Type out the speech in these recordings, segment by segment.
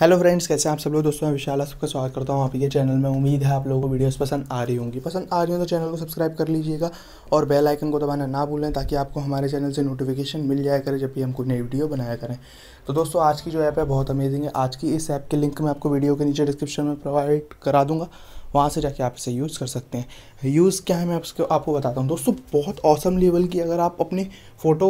hello friends कैसे आप सब लोग दोस्तों मैं विशाल सबका स्वागत करता हूँ आपके चैनल में उम्मीद है आप लोगों को वीडियोस पसंद आ रही होंगी पसंद आ रही हो तो चैनल को सब्सक्राइब कर लीजिएगा और बेल आइकन को दबाना ना भूलें ताकि आपको हमारे चैनल से नोटिफिकेशन मिल जाए करे जब भी हम कोई नई वीडियो बनाया करें तो दोस्तों आज की जो ऐप है बहुत अमेजिंग है आज की इस ऐप के लिंक मैं आपको वीडियो के नीचे डिस्क्रिप्शन में प्रोवाइड करा दूँगा वहाँ से जाके आप इसे यूज़ कर सकते हैं यूज़ क्या है मैं आपको आपको बताता हूँ दोस्तों बहुत औसम लेवल की अगर आप अपने फ़ोटो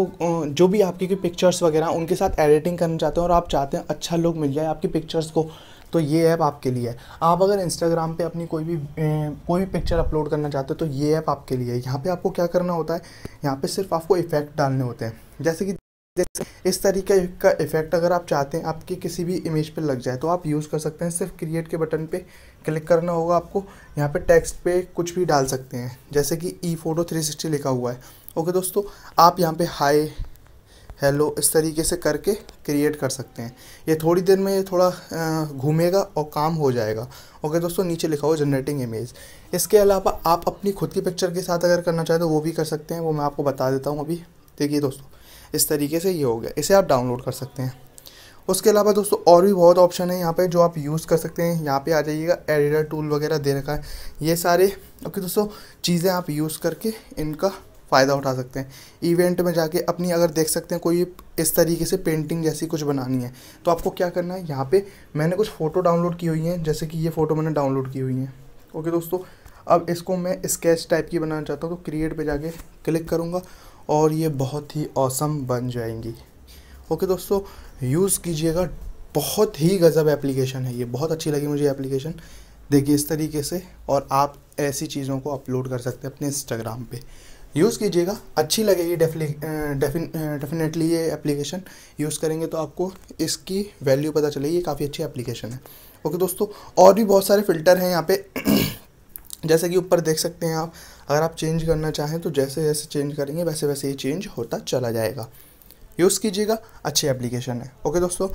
जो भी आपकी पिक्चर्स वगैरह उनके साथ एडिटिंग करना चाहते हैं और आप चाहते हैं अच्छा लुक मिल जाए आपकी पिक्चर्स को तो ये ऐप आपके लिए है आप अगर इंस्टाग्राम पे अपनी कोई भी ए, कोई भी पिक्चर अपलोड करना चाहते हो तो ये ऐप आपके लिए है यहाँ पे आपको क्या करना होता है यहाँ पे सिर्फ आपको इफ़ेक्ट डालने होते हैं जैसे कि जैसे इस तरीके का इफेक्ट अगर आप चाहते हैं आपके किसी भी इमेज पे लग जाए तो आप यूज़ कर सकते हैं सिर्फ क्रिएट के बटन पे क्लिक करना होगा आपको यहाँ पे टेक्स्ट पे कुछ भी डाल सकते हैं जैसे कि ई फोटो थ्री सिक्सटी लिखा हुआ है ओके दोस्तों आप यहाँ पे हाय हेलो इस तरीके से करके क्रिएट कर सकते हैं ये थोड़ी देर में ये थोड़ा घूमेगा और काम हो जाएगा ओके दोस्तों नीचे लिखा हुआ जनरेटिंग इमेज इसके अलावा आप अपनी खुद की पिक्चर के साथ अगर करना चाहें तो वो भी कर सकते हैं वो मैं आपको बता देता हूँ अभी देखिए दोस्तों इस तरीके से ये हो गया इसे आप डाउनलोड कर सकते हैं उसके अलावा दोस्तों और भी बहुत ऑप्शन है यहाँ पे जो आप यूज़ कर सकते हैं यहाँ पे आ जाइएगा एडिटर टूल वगैरह दे रखा है ये सारे ओके दोस्तों चीज़ें आप यूज़ करके इनका फ़ायदा उठा सकते हैं इवेंट में जाके अपनी अगर देख सकते हैं कोई इस तरीके से पेंटिंग जैसी कुछ बनानी है तो आपको क्या करना है यहाँ पे मैंने कुछ फ़ोटो डाउनलोड की हुई हैं जैसे कि ये फ़ोटो मैंने डाउनलोड की हुई हैं ओके दोस्तों अब इसको मैं स्केच टाइप की बनाना चाहता हूँ तो क्रिएट पर जाके क्लिक करूँगा और ये बहुत ही औसम बन जाएंगी ओके दोस्तों यूज़ कीजिएगा बहुत ही गज़ब एप्लीकेशन है ये बहुत अच्छी लगी मुझे एप्लीकेशन देखिए इस तरीके से और आप ऐसी चीज़ों को अपलोड कर सकते हैं अपने इंस्टाग्राम पे यूज़ कीजिएगा अच्छी लगेगी डेफिनेटली ये एप्लीकेशन यूज़ करेंगे तो आपको इसकी वैल्यू पता चलेगी ये काफ़ी अच्छी एप्लीकेशन है ओके दोस्तों और भी बहुत सारे फ़िल्टर हैं यहाँ पे जैसे कि ऊपर देख सकते हैं आप अगर आप चेंज करना चाहें तो जैसे जैसे चेंज करेंगे वैसे वैसे ये चेंज होता चला जाएगा यूज़ कीजिएगा अच्छी एप्लीकेशन है ओके दोस्तों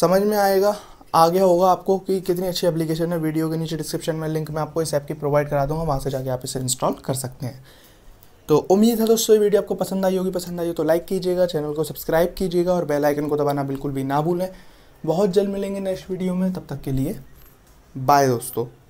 समझ में आएगा आ गया होगा आपको कि कितनी अच्छी एप्लीकेशन है वीडियो के नीचे डिस्क्रिप्शन में लिंक मैं आपको इस ऐप की प्रोवाइड करा दूँगा वहाँ से जाके आप इसे इंस्टॉल कर सकते हैं तो उम्मीद है दोस्तों ये वीडियो आपको पसंद आई होगी पसंद आई हो तो लाइक कीजिएगा चैनल को सब्सक्राइब कीजिएगा और बेल आइकन को दबाना बिल्कुल भी ना भूलें बहुत जल्द मिलेंगे नेक्स्ट वीडियो में तब तक के लिए बाय दोस्तों